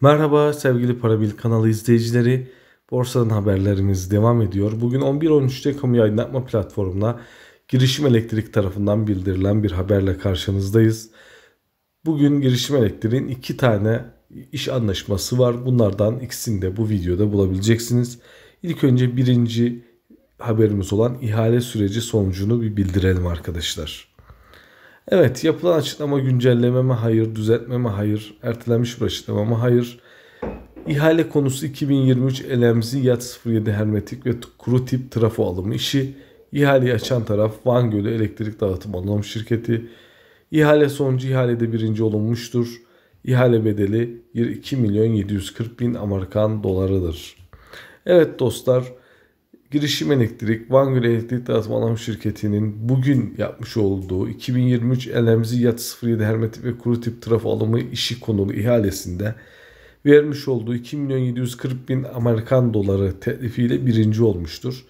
Merhaba sevgili Parabil kanalı izleyicileri. Borsadan haberlerimiz devam ediyor. Bugün 11.13'te kamu yayınlatma platformuna girişim elektrik tarafından bildirilen bir haberle karşınızdayız. Bugün girişim elektriğin iki tane iş anlaşması var. Bunlardan ikisini de bu videoda bulabileceksiniz. İlk önce birinci haberimiz olan ihale süreci sonucunu bir bildirelim arkadaşlar. Evet yapılan açıklama mi hayır, düzeltme mi hayır, ertelenmiş bir mı hayır. İhale konusu 2023 LMZ Yat 07 Hermetik ve kuru tip trafo alımı işi. İhaleyi açan taraf Van Gölü Elektrik Dağıtım Alım Şirketi. İhale sonucu ihalede birinci olunmuştur. İhale bedeli 2 milyon 740 bin Amerikan dolarıdır. Evet dostlar Girişim Elektrik, Van Gölü Elektrik Dağıtım Anonim Şirketi'nin bugün yapmış olduğu 2023 LMZ Yat 07 Hermetik ve Kuru Tip Trafo Alımı işi konulu ihalesinde vermiş olduğu 2 milyon 740 bin Amerikan doları teklifiyle birinci olmuştur.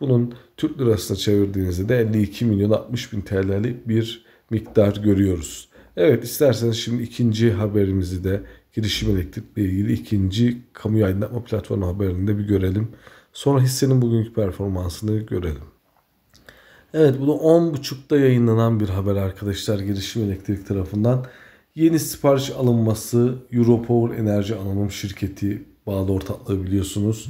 Bunun Türk lirasına çevirdiğinizde de 52 milyon 60 bin TL'lik bir miktar görüyoruz. Evet isterseniz şimdi ikinci haberimizi de girişim elektrikle ilgili ikinci kamu yayınlatma platformu haberinde bir görelim. Sonra hissenin bugünkü performansını görelim. Evet bu da 10.30'da yayınlanan bir haber arkadaşlar Girişim Elektrik tarafından. Yeni sipariş alınması Europower Enerji Anonim Şirketi bağlı ortaklığı biliyorsunuz.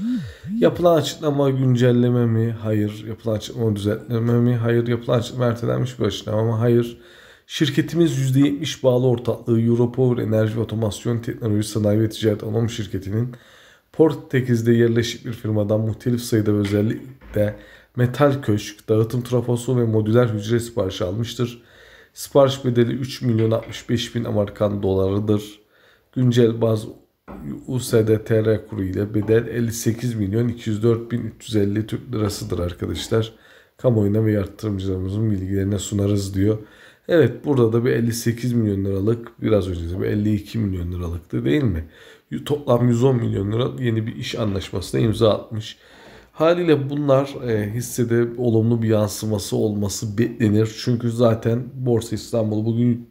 Yapılan açıklama güncelleme mi? Hayır. Yapılan açıklama düzeltme mi? Hayır. Yapılan açıklama ertelenmiş bir açıklama mı? Hayır. Şirketimiz %70 bağlı ortaklığı Europower Enerji ve Otomasyon Teknoloji Sanayi ve Ticaret Anonim Şirketi'nin Portekiz'de yerleşik bir firmadan muhtelif sayıda ve özellikle metal köşk, dağıtım trafosu ve modüler hücre siparişi almıştır. Sipariş bedeli 3 milyon 65 bin Amerikan dolarıdır. Güncel baz USD TR kuru ile bedel 58 milyon 204 bin 350 Türk lirasıdır arkadaşlar. Kamuoyuna ve yatırımcılarımızın bilgilerine sunarız diyor. Evet burada da bir 58 milyon liralık biraz önce bir 52 milyon liralıktı değil mi? Toplam 110 milyon lira yeni bir iş anlaşmasına imza atmış. Haliyle bunlar e, hissede olumlu bir yansıması olması beklenir. Çünkü zaten Borsa İstanbul bugün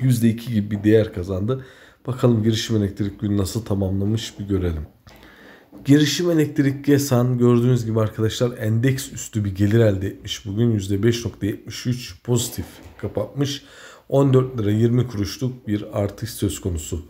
%2 gibi bir değer kazandı. Bakalım girişim elektrik günü nasıl tamamlamış bir görelim. Girişim Elektrik GESAN gördüğünüz gibi arkadaşlar endeks üstü bir gelir elde etmiş. Bugün %5.73 pozitif kapatmış. 14 lira 20 kuruşluk bir artış söz konusu.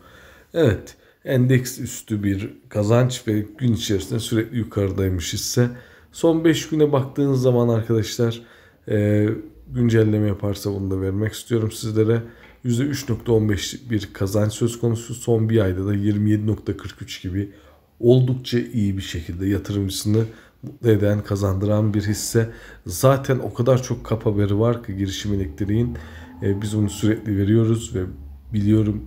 Evet endeks üstü bir kazanç ve gün içerisinde sürekli yukarıdaymış ise Son 5 güne baktığınız zaman arkadaşlar e, güncelleme yaparsa bunu da vermek istiyorum sizlere. %3.15'lik bir kazanç söz konusu. Son bir ayda da 27.43 gibi oldukça iyi bir şekilde yatırımcısını mutlu eden, kazandıran bir hisse. Zaten o kadar çok kap haberi var ki girişim elektriğin. E, biz onu sürekli veriyoruz ve biliyorum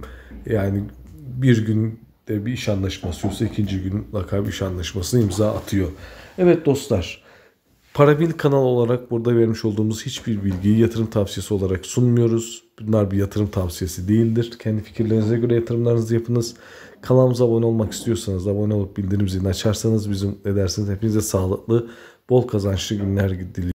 yani bir gün de bir iş anlaşması yoksa ikinci gün laka bir iş anlaşmasını imza atıyor. Evet dostlar. Parabil kanal olarak burada vermiş olduğumuz hiçbir bilgiyi yatırım tavsiyesi olarak sunmuyoruz. Bunlar bir yatırım tavsiyesi değildir. Kendi fikirlerinize göre yatırımlarınızı yapınız. Kanalımıza abone olmak istiyorsanız abone olup bildirim zilini açarsanız bizim ne dersiniz hepinize sağlıklı, bol kazançlı günler diliyorum.